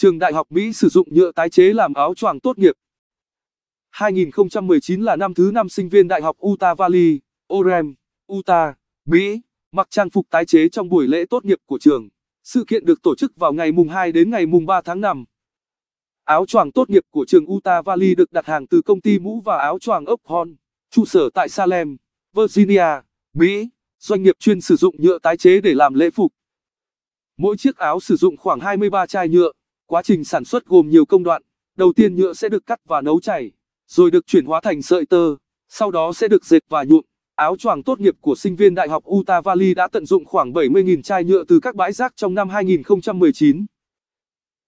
trường đại học Mỹ sử dụng nhựa tái chế làm áo choàng tốt nghiệp. 2019 là năm thứ năm sinh viên Đại học Utah Valley, Orem, Utah, Mỹ, mặc trang phục tái chế trong buổi lễ tốt nghiệp của trường. Sự kiện được tổ chức vào ngày mùng 2 đến ngày mùng 3 tháng 5. Áo choàng tốt nghiệp của trường Utah Valley được đặt hàng từ công ty mũ và áo choàng Oakhorn, trụ sở tại Salem, Virginia, Mỹ, doanh nghiệp chuyên sử dụng nhựa tái chế để làm lễ phục. Mỗi chiếc áo sử dụng khoảng 23 chai nhựa. Quá trình sản xuất gồm nhiều công đoạn, đầu tiên nhựa sẽ được cắt và nấu chảy, rồi được chuyển hóa thành sợi tơ, sau đó sẽ được dệt và nhuộm. Áo choàng tốt nghiệp của sinh viên Đại học Utah Valley đã tận dụng khoảng 70.000 chai nhựa từ các bãi rác trong năm 2019.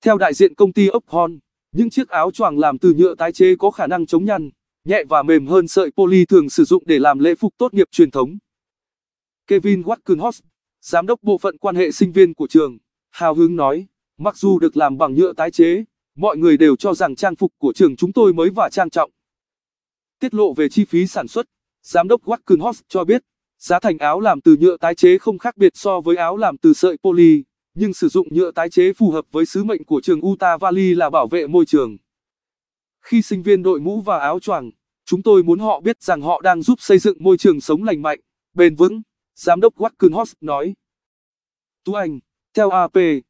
Theo đại diện công ty Uphorn, những chiếc áo choàng làm từ nhựa tái chế có khả năng chống nhăn, nhẹ và mềm hơn sợi poly thường sử dụng để làm lễ phục tốt nghiệp truyền thống. Kevin Watkenhorst, giám đốc bộ phận quan hệ sinh viên của trường, hào hứng nói. Mặc dù được làm bằng nhựa tái chế, mọi người đều cho rằng trang phục của trường chúng tôi mới và trang trọng. Tiết lộ về chi phí sản xuất, giám đốc Wackenhoff cho biết, giá thành áo làm từ nhựa tái chế không khác biệt so với áo làm từ sợi poly, nhưng sử dụng nhựa tái chế phù hợp với sứ mệnh của trường Utah Valley là bảo vệ môi trường. Khi sinh viên đội mũ và áo choàng, chúng tôi muốn họ biết rằng họ đang giúp xây dựng môi trường sống lành mạnh, bền vững, giám đốc Wackenhoff nói. Tu Anh, theo AP,